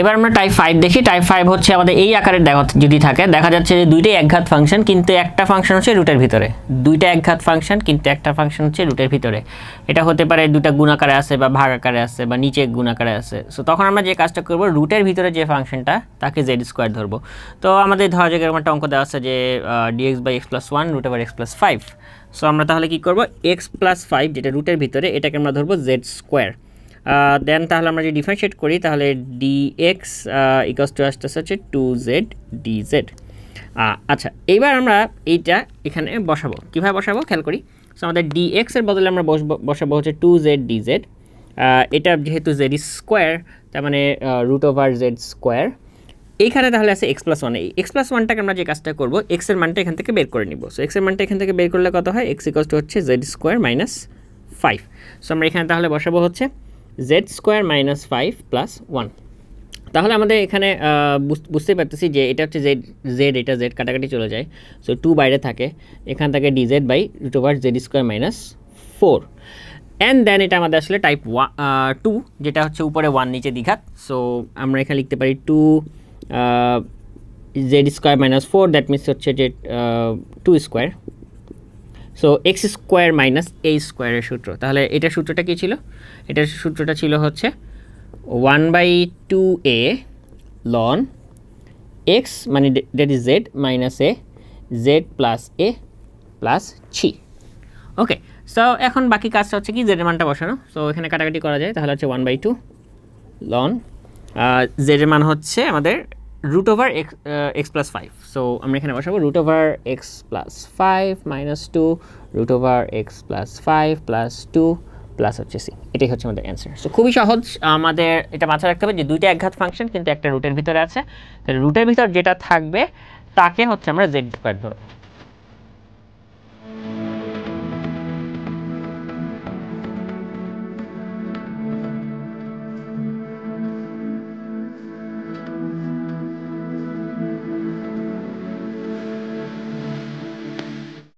এবার আমরা type five দেখি টাইপ ফাইভ হচ্ছে আমাদের এই আকারের দেখা যদি থাকে দেখা যাচ্ছে যে দুইটাই একঘাত ফাংশন কিন্তু একটা ফাংশন হচ্ছে রুটের ভিতরে দুইটা একঘাত ফাংশন কিন্তু একটা ফাংশন হচ্ছে রুটের ভিতরে এটা হতে পারে দুটা গুণ আকারে আছে বা ভাগ আকারে আছে বা নিচে গুণ আকারে আছে সো তখন আমরা যে কাজটা করবো রুটের ভিতরে যে ফাংশনটা তাকে জেড স্কোয়ার ধরবো তো আমাদের ধরা যাক এরকম একটা অঙ্ক দেওয়া আছে যে dx by x plus one root over x plus five so আমরা তাহলে কী করবো এক্স প্লাস ফাইভ যেটা রুটের ভিতরে এটাকে আমরা ধরবো জেড স্কোয়ার দেন তাহলে আমরা যদি ডিফারেন্সিয়েট করি তাহলে ডিএক্স ইকস টু আসতেছে হচ্ছে টু জেড ডিজেড আচ্ছা এইবার আমরা এইটা এখানে বসাবো কীভাবে বসাবো খেয়াল করি সো আমাদের ডিএক্সের বদলে আমরা বসবো বসাবো হচ্ছে টু জেড ডিজেড এটা যেহেতু জেড স্কোয়ার তার মানে রুট ওভার জেড স্কোয়ার এইখানে তাহলে আছে এক্স প্লাস ওয়ান এই এক্স প্লাস ওয়ানটাকে আমরা যে কাজটা করবো এক্সের মানটা এখান থেকে বের করে নিব সো এক্সের মানটা এখান থেকে বের করলে কত হয় এক্স ইকস টু হচ্ছে z square minus five so আমরা এখানে তাহলে বসাবো হচ্ছে z square minus five plus one তাহলে আমাদের এখানে বুঝতে পারতেছি যে এটা হচ্ছে জেড জেড এটা জেড কাটাকাটি চলে যায় সো টু বাইরে থাকে এখান থেকে dz by root over z square minus four and then এটা আমাদের আসলে টাইপ ওয়া টু যেটা হচ্ছে উপরে ওয়ান নিচে দীঘাত সো আমরা এখানে লিখতে পারি two z square minus four that means হচ্ছে যে two square so x square minus a স্কোয়ারের সূত্র তাহলে এটার সূত্রটা কী ছিল এটার সূত্রটা ছিল হচ্ছে one by two a ln x মানে that is z minus a z plus a plus c okay so এখন বাকি কাজটা হচ্ছে কি জেডের মানটা বসানো সো এখানে কাটাকাটি করা যায় তাহলে হচ্ছে ওয়ান বাই টু লন জেডের মান হচ্ছে আমাদের root over x x plus five so আমরা এখানে বসাবো root over x plus five minus two root over x plus five plus two plus হচ্ছে সি এটাই হচ্ছে আমাদের অ্যান্সার সো খুবই সহজ আমাদের এটা মাথায় রাখতে হবে যে দুইটা একঘাত ফাংশন কিন্তু একটা রুটের ভিতরে আছে রুটের ভিতর যেটা থাকবে তাকে হচ্ছে আমরা জেড স্কোয়ার ধরবো